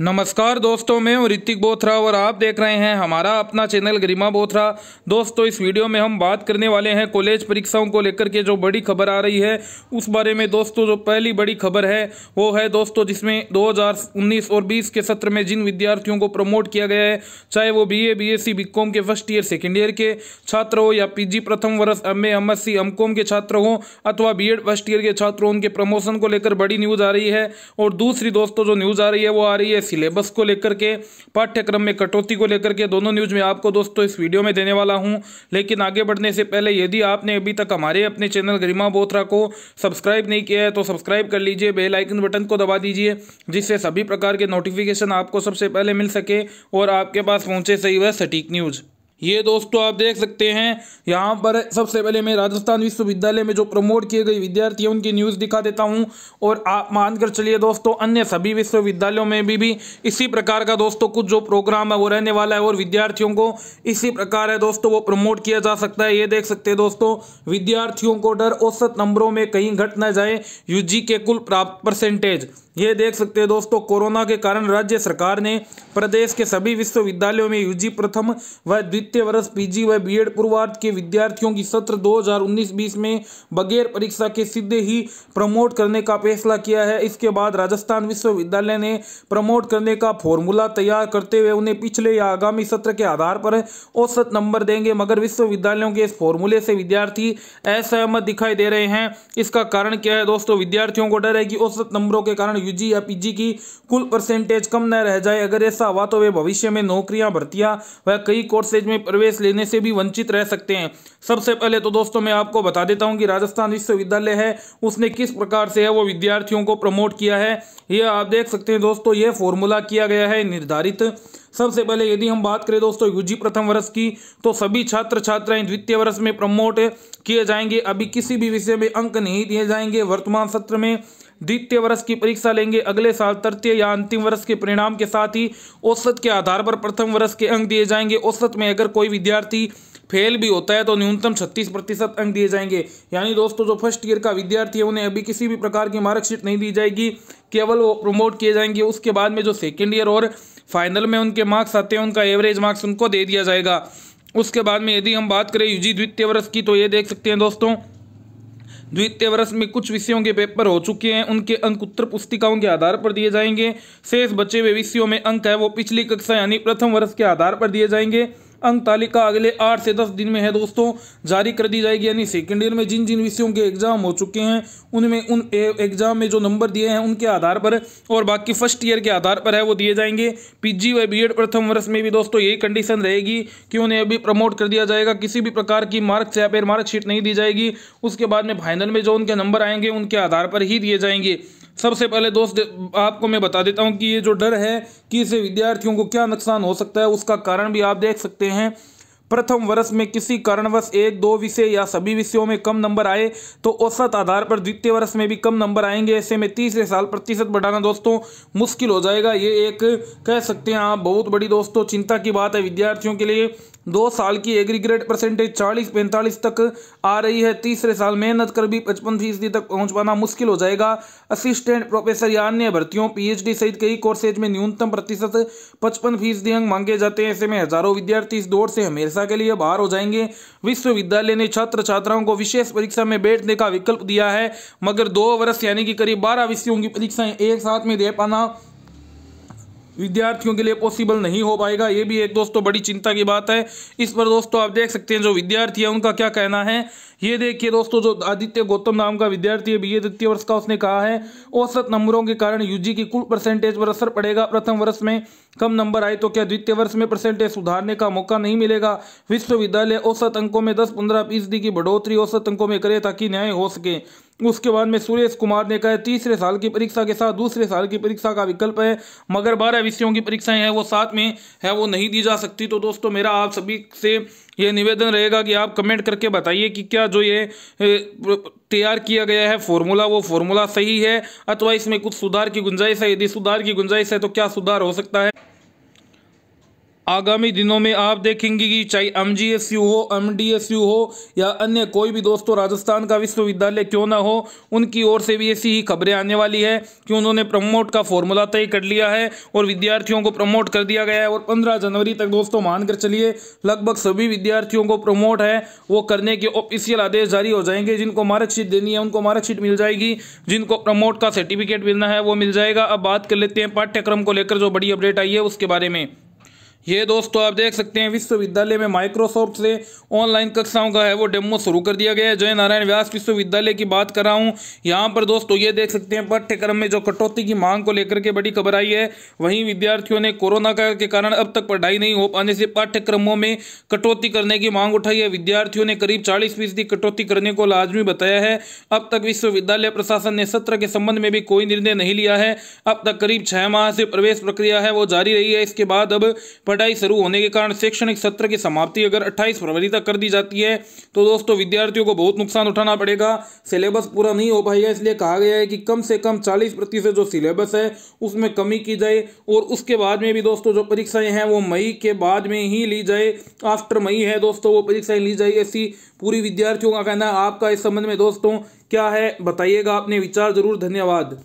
नमस्कार दोस्तों मैं हूँ ऋतिक बोथरा और आप देख रहे हैं हमारा अपना चैनल गरिमा बोथरा दोस्तों इस वीडियो में हम बात करने वाले हैं कॉलेज परीक्षाओं को लेकर के जो बड़ी खबर आ रही है उस बारे में दोस्तों जो पहली बड़ी खबर है वो है दोस्तों जिसमें 2019 और 20 के सत्र में जिन विद्यार्थियों को प्रमोट किया गया है चाहे वो B A B S C B com के फर्स्ट ईयर सेकेंड ईयर के छात्र हो या पी जी प्रथम वर्ष M A M S C M com के छात्र हों अथवा बी एड फर्स्ट ईयर के छात्र उनके प्रमोशन को लेकर बड़ी न्यूज़ आ रही है और दूसरी दोस्तों जो न्यूज़ आ रही है वो आ रही है सिलेबस को लेकर के पाठ्यक्रम में कटौती को लेकर के दोनों न्यूज़ में आपको दोस्तों इस वीडियो में देने वाला हूं लेकिन आगे बढ़ने से पहले यदि आपने अभी तक हमारे अपने चैनल गरिमा बोथरा को सब्सक्राइब नहीं किया है तो सब्सक्राइब कर लीजिए बेलाइकन बटन को दबा दीजिए जिससे सभी प्रकार के नोटिफिकेशन आपको सबसे पहले मिल सके और आपके पास पहुँचे सही वह सटीक न्यूज़ ये दोस्तों आप देख सकते हैं यहाँ पर सबसे पहले मैं राजस्थान विश्वविद्यालय में जो प्रमोट किए गए विद्यार्थी हैं उनकी न्यूज़ दिखा देता हूँ और आप मानकर चलिए दोस्तों अन्य सभी विश्वविद्यालयों में भी भी इसी प्रकार का दोस्तों कुछ जो प्रोग्राम है वो रहने वाला है और विद्यार्थियों को इसी प्रकार है दोस्तों वो प्रमोट किया जा सकता है ये देख सकते हैं दोस्तों विद्यार्थियों को डर औसत नंबरों में कहीं घट ना जाए यू के कुल प्राप्त परसेंटेज ये देख सकते हैं दोस्तों कोरोना के कारण राज्य सरकार ने प्रदेश के सभी विश्वविद्यालयों में यूजी प्रथम व द्वितीय वित्तीय वर्ष पीजी व बीएड पूर्वार्थ के विद्यार्थियों की सत्र 2019-20 में बगैर परीक्षा के सीधे ही प्रमोट करने का फैसला किया है इसके बाद राजस्थान विश्वविद्यालय ने प्रमोट करने का फॉर्मूला तैयार करते हुए उन्हें पिछले या आगामी सत्र के आधार पर औसत नंबर देंगे मगर विश्वविद्यालयों के इस फॉर्मूले से विद्यार्थी असहमत दिखाई दे रहे हैं इसका कारण क्या है दोस्तों विद्यार्थियों को डर है कि औसत नंबरों के कारण यूजी या पीजी की कुल परसेंटेज कम न रह जाए अगर ऐसा हुआ तो वे भविष्य में नौकरियां भर्तियां व कई कोर्सेज में में प्रवेश लेने से भी वंचित रह सकते हैं सबसे पहले तो दोस्तों मैं आपको बता देता हूं कि राजस्थान विश्वविद्यालय है उसने किस प्रकार से है वो विद्यार्थियों को प्रमोट किया है ये आप देख सकते हैं दोस्तों ये फॉर्मूला किया गया है निर्धारित सबसे पहले यदि हम बात करें दोस्तों यूजी प्रथम वर्ष की तो सभी छात्र छात्राएं द्वितीय वर्ष में प्रमोट किए जाएंगे अभी किसी भी विषय में अंक नहीं दिए जाएंगे वर्तमान सत्र में द्वितीय वर्ष की परीक्षा लेंगे अगले साल तृतीय या अंतिम वर्ष के परिणाम के साथ ही औसत के आधार पर प्रथम वर्ष के अंक दिए जाएंगे औसत में अगर कोई विद्यार्थी फेल भी होता है तो न्यूनतम छत्तीस प्रतिशत अंक दिए जाएंगे यानी दोस्तों जो फर्स्ट ईयर का विद्यार्थी है उन्हें अभी किसी भी प्रकार की मार्कशीट नहीं दी जाएगी केवल वो प्रमोट किए जाएंगे उसके बाद में जो सेकेंड ईयर और फाइनल में उनके मार्क्स आते हैं उनका एवरेज मार्क्स उनको दे दिया जाएगा उसके बाद में यदि हम बात करें यूजी द्वितीय वर्ष की तो ये देख सकते हैं दोस्तों द्वितीय वर्ष में कुछ विषयों के पेपर हो चुके हैं उनके अंक उत्तर पुस्तिकाओं के आधार पर दिए जाएंगे शेष बचे हुए विषयों में अंक है वो पिछली कक्षा यानी प्रथम वर्ष के आधार पर दिए जाएंगे अंक तालिका अगले आठ से दस दिन में है दोस्तों जारी कर दी जाएगी यानी सेकेंड ईयर में जिन जिन विषयों के एग्जाम हो चुके हैं उनमें उन एग्जाम में जो नंबर दिए हैं उनके आधार पर और बाकी फर्स्ट ईयर के आधार पर है वो दिए जाएंगे पीजी व बीएड प्रथम वर्ष में भी दोस्तों यही कंडीशन रहेगी कि उन्हें अभी प्रमोट कर दिया जाएगा किसी भी प्रकार की मार्क्स या फिर मार्कशीट नहीं दी जाएगी उसके बाद में फाइनल में जो उनके नंबर आएंगे उनके आधार पर ही दिए जाएंगे सबसे पहले दोस्त आपको मैं बता देता हूँ कि ये जो डर है कि इसे विद्यार्थियों को क्या नुकसान हो सकता है उसका कारण भी आप देख सकते हैं प्रथम वर्ष में किसी कारणवश एक दो विषय या सभी विषयों में कम नंबर आए तो औसत आधार पर द्वितीय वर्ष में भी कम नंबर आएंगे ऐसे में तीसरे साल प्रतिशत बढ़ाना दोस्तों मुश्किल हो जाएगा ये एक कह सकते हैं आप बहुत बड़ी दोस्तों चिंता की बात है विद्यार्थियों के लिए दो साल की एग्रीग्रेड परसेंटेज चालीस पैंतालीस तक आ रही है तीसरे साल मेहनत कर भी पचपन फीसदी तक पहुंच पाना मुश्किल हो जाएगा असिस्टेंट प्रोफेसर या अन्य भर्तियों पीएचडी सहित कई कोर्सेज में न्यूनतम प्रतिशत पचपन फीसदी अंक मांगे जाते हैं ऐसे में हजारों विद्यार्थी इस दौड़ से हमेशा के लिए बाहर हो जाएंगे विश्वविद्यालय ने छात्र छात्राओं को विशेष परीक्षा में बैठने का विकल्प दिया है मगर दो वर्ष यानी कि करीब बारह विषयों की परीक्षाएं एक साथ में दे पाना विद्यार्थियों के लिए पॉसिबल नहीं हो पाएगा ये भी एक दोस्तों बड़ी चिंता की बात है इस पर दोस्तों आप देख सकते हैं जो विद्यार्थी है उनका क्या कहना है ये देखिए दोस्तों जो आदित्य गौतम नाम का विद्यार्थी है बी ए द्वितीय वर्ष का उसने कहा है औसत नंबरों के कारण यूजी की कुल परसेंटेज पर असर पड़ेगा प्रथम वर्ष में कम नंबर आए तो क्या द्वितीय वर्ष में परसेंटेज सुधारने का मौका नहीं मिलेगा विश्वविद्यालय औसत अंकों में दस पंद्रह फीसदी की बढ़ोतरी औसत अंकों में करे ताकि न्याय हो सके उसके बाद में सुरेश कुमार ने कहा तीसरे साल की परीक्षा के साथ दूसरे साल की परीक्षा का विकल्प है मगर बारह विषयों की परीक्षाएं हैं वो साथ में है वो नहीं दी जा सकती तो दोस्तों मेरा आप सभी से ये निवेदन रहेगा कि आप कमेंट करके बताइए कि क्या जो ये तैयार किया गया है फॉर्मूला वो फॉर्मूला सही है अथवा इसमें कुछ सुधार की गुंजाइश है यदि सुधार की गुंजाइश है तो क्या सुधार हो सकता है आगामी दिनों में आप देखेंगे कि चाहे एम जी एस यू हो एम डी एस यू हो या अन्य कोई भी दोस्तों राजस्थान का विश्वविद्यालय क्यों ना हो उनकी ओर से भी ऐसी ही खबरें आने वाली है कि उन्होंने प्रमोट का फॉर्मूला तय कर लिया है और विद्यार्थियों को प्रमोट कर दिया गया है और पंद्रह जनवरी तक दोस्तों मानकर चलिए लगभग सभी विद्यार्थियों को प्रमोट है वो करने के ऑफिशियल आदेश जारी हो जाएंगे जिनको मार्कशीट देनी है उनको मार्कशीट मिल जाएगी जिनको प्रमोट का सर्टिफिकेट मिलना है वो मिल जाएगा अब बात कर लेते हैं पाठ्यक्रम को लेकर जो बड़ी अपडेट आई है उसके बारे में ये दोस्तों आप देख सकते हैं विश्वविद्यालय में माइक्रोसॉफ्ट से ऑनलाइन कक्षाओं का है वो डेमो शुरू कर दिया गया है जय नारायण व्यास विश्वविद्यालय की बात कर रहा हूँ यहाँ पर दोस्तों ये देख सकते हैं पाठ्यक्रम में जो कटौती की मांग को लेकर के बड़ी खबर आई है वहीं विद्यार्थियों ने कोरोना के कारण अब तक पढ़ाई नहीं हो पाने से पाठ्यक्रमों में कटौती करने की मांग उठाई है विद्यार्थियों ने करीब चालीस फीसदी कटौती करने को लाजमी बताया है अब तक विश्वविद्यालय प्रशासन ने सत्र के संबंध में भी कोई निर्णय नहीं लिया है अब तक करीब छह माह से प्रवेश प्रक्रिया है वो जारी रही है इसके बाद अब पढ़ाई शुरू होने के कारण शैक्षणिक सत्र की समाप्ति अगर 28 फरवरी तक कर दी जाती है तो दोस्तों विद्यार्थियों को बहुत नुकसान उठाना पड़ेगा सिलेबस पूरा नहीं हो पाएगा इसलिए कहा गया है कि कम से कम चालीस प्रतिशत जो सिलेबस है उसमें कमी की जाए और उसके बाद में भी दोस्तों जो परीक्षाएं हैं वो मई के बाद में ही ली जाए आफ्टर मई है दोस्तों वो परीक्षाएं ली जाए ऐसी पूरी विद्यार्थियों का कहना है आपका इस संबंध में दोस्तों क्या है बताइएगा आपने विचार जरूर धन्यवाद